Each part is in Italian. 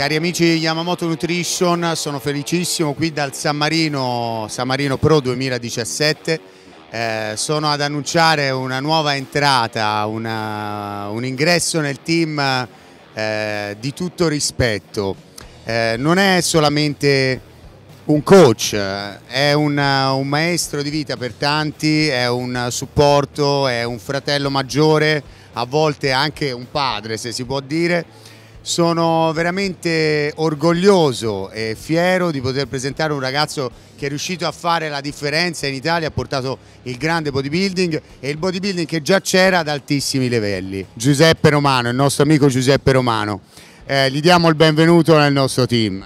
Cari amici di Yamamoto Nutrition, sono felicissimo qui dal San Marino, San Marino Pro 2017. Eh, sono ad annunciare una nuova entrata, una, un ingresso nel team eh, di tutto rispetto. Eh, non è solamente un coach, è una, un maestro di vita per tanti, è un supporto, è un fratello maggiore, a volte anche un padre se si può dire sono veramente orgoglioso e fiero di poter presentare un ragazzo che è riuscito a fare la differenza in Italia, ha portato il grande bodybuilding e il bodybuilding che già c'era ad altissimi livelli. Giuseppe Romano, il nostro amico Giuseppe Romano, eh, gli diamo il benvenuto nel nostro team.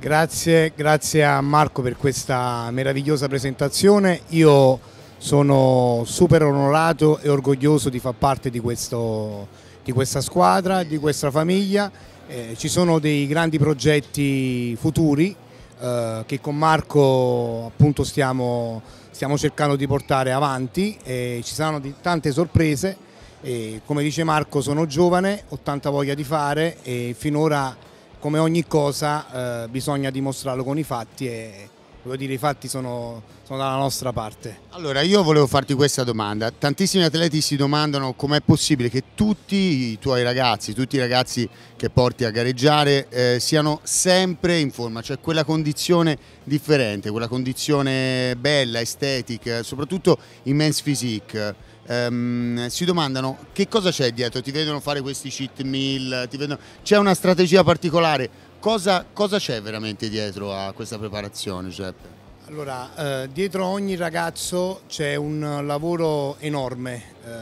Grazie, grazie a Marco per questa meravigliosa presentazione. Io sono super onorato e orgoglioso di far parte di questo di questa squadra, di questa famiglia. Eh, ci sono dei grandi progetti futuri eh, che con Marco appunto stiamo, stiamo, cercando di portare avanti e ci saranno di, tante sorprese. E, come dice Marco sono giovane, ho tanta voglia di fare e finora come ogni cosa eh, bisogna dimostrarlo con i fatti e, voglio dire, i fatti sono, sono, dalla nostra parte. Allora, io volevo farti questa domanda. Tantissimi atleti si domandano com'è possibile che tutti i tuoi ragazzi, tutti i ragazzi che porti a gareggiare, eh, siano sempre in forma, cioè quella condizione differente, quella condizione bella, estetica, soprattutto in men's physique. Um, si domandano che cosa c'è dietro, ti vedono fare questi cheat meal, vedono... c'è una strategia particolare, Cosa, cosa c'è veramente dietro a questa preparazione Giuseppe? Allora, eh, dietro ogni ragazzo c'è un lavoro enorme, eh,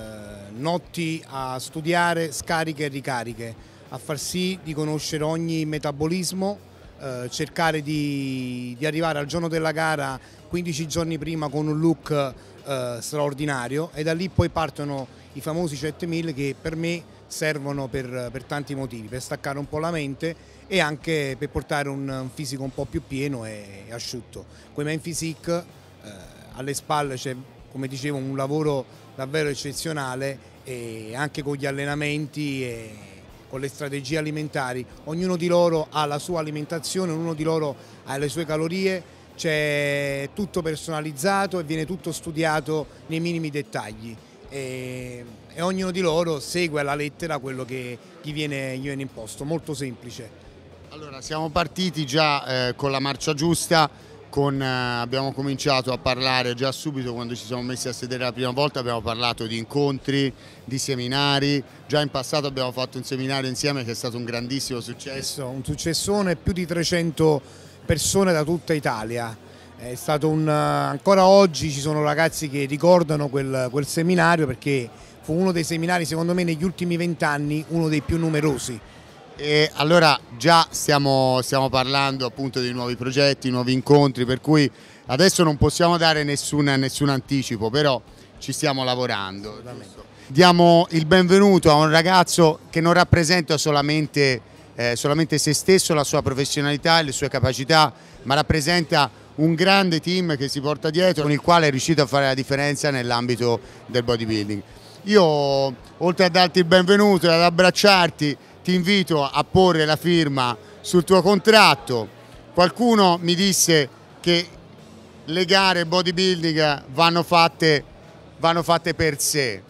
notti a studiare, scariche e ricariche, a far sì di conoscere ogni metabolismo, eh, cercare di, di, arrivare al giorno della gara 15 giorni prima con un look eh, straordinario e da lì poi partono i famosi 7000 che per me servono per, per, tanti motivi, per staccare un po' la mente e anche per portare un, un fisico un po' più pieno e, e asciutto. Come main physique eh, alle spalle c'è, come dicevo, un lavoro davvero eccezionale e anche con gli allenamenti e, con le strategie alimentari, ognuno di loro ha la sua alimentazione, ognuno di loro ha le sue calorie, c'è tutto personalizzato e viene tutto studiato nei minimi dettagli e, e ognuno di loro segue alla lettera quello che gli viene, gli viene imposto, molto semplice. Allora siamo partiti già eh, con la marcia giusta, con, eh, abbiamo cominciato a parlare già subito quando ci siamo messi a sedere la prima volta, abbiamo parlato di incontri, di seminari, già in passato abbiamo fatto un seminario insieme che è stato un grandissimo successo. Un successone, più di 300 persone da tutta Italia. Un, eh, ancora oggi ci sono ragazzi che ricordano quel, quel seminario perché fu uno dei seminari secondo me negli ultimi vent'anni uno dei più numerosi e allora già stiamo, stiamo parlando appunto di nuovi progetti, nuovi incontri, per cui adesso non possiamo dare nessun, nessun anticipo, però ci stiamo lavorando. Diamo il benvenuto a un ragazzo che non rappresenta solamente, eh, solamente se stesso, la sua professionalità e le sue capacità, ma rappresenta un grande team che si porta dietro, con il quale è riuscito a fare la differenza nell'ambito del bodybuilding. Io, oltre a darti il benvenuto e ad abbracciarti, ti invito a porre la firma sul tuo contratto. Qualcuno mi disse che le gare bodybuilding vanno fatte, vanno fatte per sé.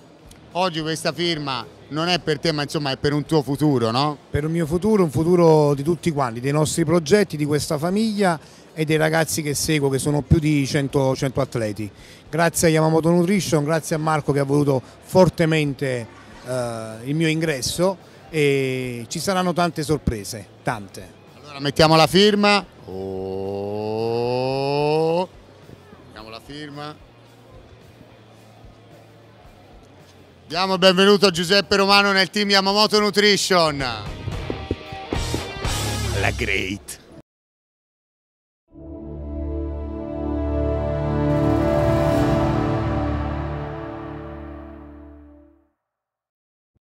Oggi questa firma non è per te ma insomma è per un tuo futuro, no? Per il mio futuro, un futuro di tutti quanti, dei nostri progetti, di questa famiglia e dei ragazzi che seguo che sono più di 100, 100 atleti. Grazie a Yamamoto Nutrition, grazie a Marco che ha voluto fortemente eh, il mio ingresso e ci saranno tante sorprese, tante. Allora mettiamo la firma. Oh. Mettiamo la firma. Diamo il benvenuto a Giuseppe Romano nel team Yamamoto Nutrition. La great.